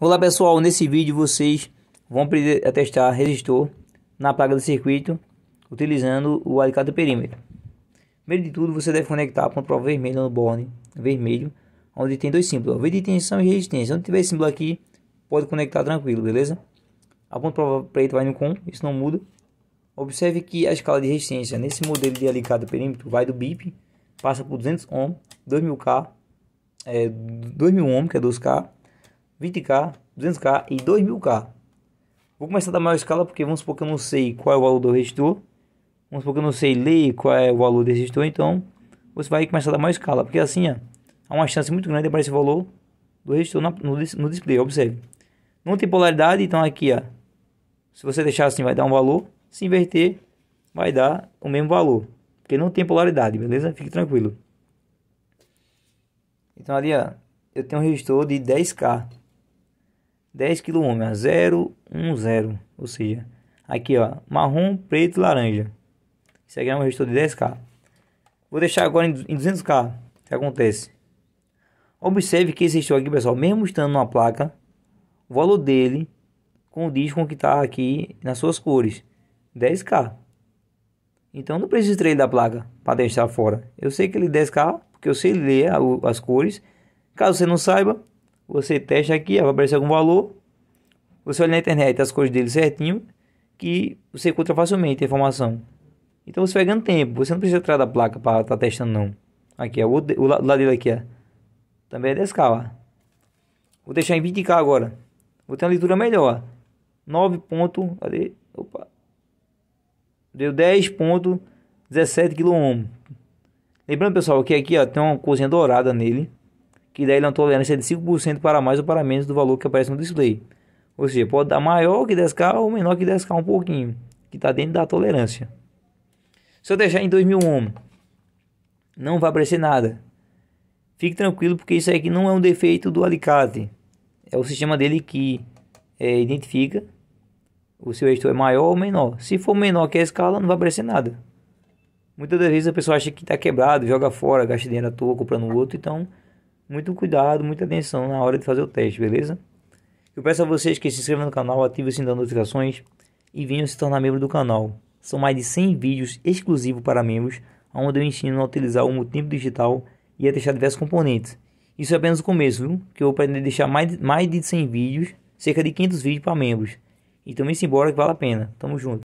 Olá pessoal, nesse vídeo vocês vão aprender a testar resistor na placa do circuito utilizando o alicate perímetro. Primeiro de tudo você deve conectar a ponta vermelha no borne vermelho onde tem dois símbolos, V de tensão e resistência. Onde tiver esse símbolo aqui pode conectar tranquilo, beleza? A ponta prova preta vai no com, isso não muda. Observe que a escala de resistência nesse modelo de alicate perímetro vai do BIP, passa por 200 ohm, 2000K, é, 2000 ohm que é 2K, 20k, 200k e 2000k. Vou começar da maior escala porque vamos supor que eu não sei qual é o valor do resistor. Vamos supor que eu não sei ler qual é o valor do resistor, então você vai começar da maior escala, porque assim ó, há uma chance muito grande de aparecer o valor do resistor no, no display, observe. Não tem polaridade, então aqui ó, se você deixar assim vai dar um valor, se inverter vai dar o mesmo valor, porque não tem polaridade, beleza? Fique tranquilo. Então ali ó, eu tenho um resistor de 10k. 10 km a 010, ou seja, aqui ó, marrom, preto e laranja. Isso aqui é um resistor de 10K. Vou deixar agora em 200K, o que acontece? Observe que esse resistor aqui, pessoal, mesmo estando numa placa, o valor dele condiz com o que está aqui nas suas cores, 10K. Então não preciso treino da placa para deixar fora. Eu sei que ele é 10K, porque eu sei ler as cores. Caso você não saiba, você testa aqui, ó, vai aparecer algum valor. Você olha na internet as coisas dele certinho, que você encontra facilmente a informação. Então você vai ganhando tempo. Você não precisa tirar da placa para estar tá testando, não. Aqui, ó, o, o, lado dele aqui, ó. Também é 10K, ó. Vou deixar em 20K agora. Vou ter uma leitura melhor, ó. 9 ponto, cadê? Opa. Deu 10.17 kilo Lembrando, pessoal, que aqui ó, tem uma cozinha dourada nele que dá ele é uma tolerância de 5% para mais ou para menos do valor que aparece no display. Ou seja, pode dar maior que 10K ou menor que 10K um pouquinho, que está dentro da tolerância. Se eu deixar em 2000 ohm, não vai aparecer nada. Fique tranquilo porque isso aqui não é um defeito do alicate. É o sistema dele que é, identifica o seu editor é maior ou menor. Se for menor que a escala, não vai aparecer nada. Muitas das vezes a pessoa acha que está quebrado, joga fora, gasta dinheiro à toa comprando outro, então muito cuidado, muita atenção na hora de fazer o teste, beleza? Eu peço a vocês que se inscrevam no canal, ativem o sininho das notificações e venham se tornar membro do canal. São mais de 100 vídeos exclusivos para membros, onde eu ensino a utilizar o multímetro digital e a deixar diversos componentes. Isso é apenas o começo, viu? Que eu vou aprender a deixar mais, mais de 100 vídeos, cerca de 500 vídeos para membros. Então vem-se embora que vale a pena. Tamo junto.